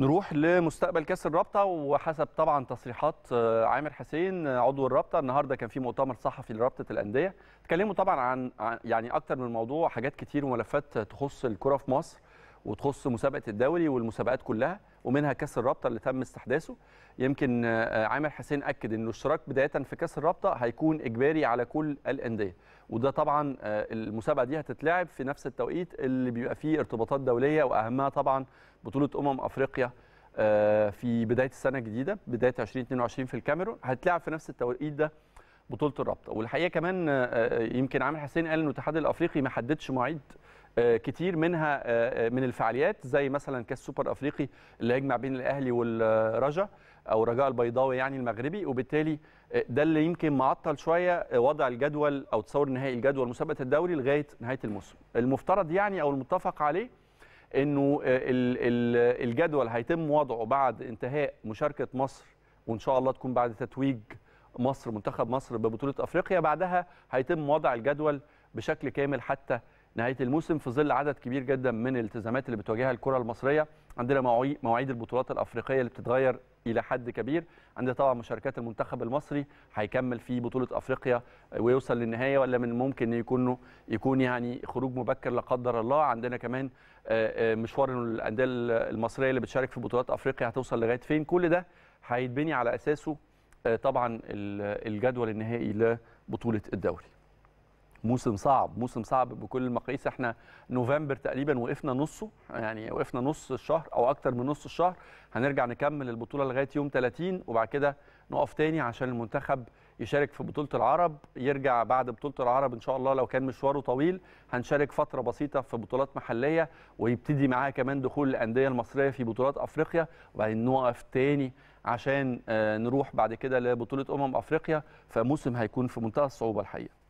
نروح لمستقبل كاس الرابطه وحسب طبعا تصريحات آه، عامر حسين آه، عضو الرابطه النهارده كان في مؤتمر صحفي لرابطه الانديه اتكلموا طبعا عن يعني اكتر من موضوع حاجات كتير وملفات تخص الكره في مصر وتخص مسابقه الدوري والمسابقات كلها ومنها كاس الرابطه اللي تم استحداثه يمكن آه، آه، عامر حسين اكد انه الاشتراك بدايه في كاس الرابطه هيكون اجباري على كل الانديه وده طبعا آه، المسابقه دي هتتلعب في نفس التوقيت اللي بيبقى فيه ارتباطات دوليه واهمها طبعا بطوله امم افريقيا في بدايه السنه الجديده بدايه 2022 في الكاميرون هتلعب في نفس التوقيت ده بطوله الرابطه والحقيقه كمان يمكن عامر حسين قال ان الاتحاد الافريقي ما حددش مواعيد كتير منها آه، آه، من الفعاليات زي مثلا كاس سوبر افريقي اللي هيجمع بين الاهلي والرجا او رجاء البيضاوي يعني المغربي وبالتالي آه، ده اللي يمكن معطل شويه وضع الجدول او تصور نهائي الجدول مسابقه الدوري لغايه نهايه الموسم المفترض يعني او المتفق عليه انه الجدول هيتم وضعه بعد انتهاء مشاركه مصر وان شاء الله تكون بعد تتويج مصر منتخب مصر ببطوله افريقيا بعدها هيتم وضع الجدول بشكل كامل حتى نهايه الموسم في ظل عدد كبير جدا من الالتزامات اللي بتواجهها الكره المصريه عندنا مواعيد البطولات الافريقيه اللي بتتغير الى حد كبير عندنا طبعا مشاركات المنتخب المصري هيكمل في بطوله افريقيا آه، ويوصل للنهايه ولا من ممكن يكون يكون يعني خروج مبكر لا قدر الله عندنا كمان آه، آه، مشوار الانديه المصريه اللي بتشارك في بطولات افريقيا هتوصل لغايه فين كل ده هيتبني على اساسه طبعا الجدول النهائي لبطوله الدوري موسم صعب موسم صعب بكل المقاييس احنا نوفمبر تقريبا وقفنا نصه يعني وقفنا نص الشهر او اكتر من نص الشهر هنرجع نكمل البطوله لغايه يوم 30 وبعد كده نقف تاني عشان المنتخب يشارك في بطوله العرب يرجع بعد بطوله العرب ان شاء الله لو كان مشواره طويل هنشارك فتره بسيطه في بطولات محليه ويبتدي معاه كمان دخول الانديه المصريه في بطولات افريقيا وبعدين نقف تاني عشان آه، نروح بعد كده لبطوله امم افريقيا فموسم هيكون في منتهى الصعوبه الحقيقه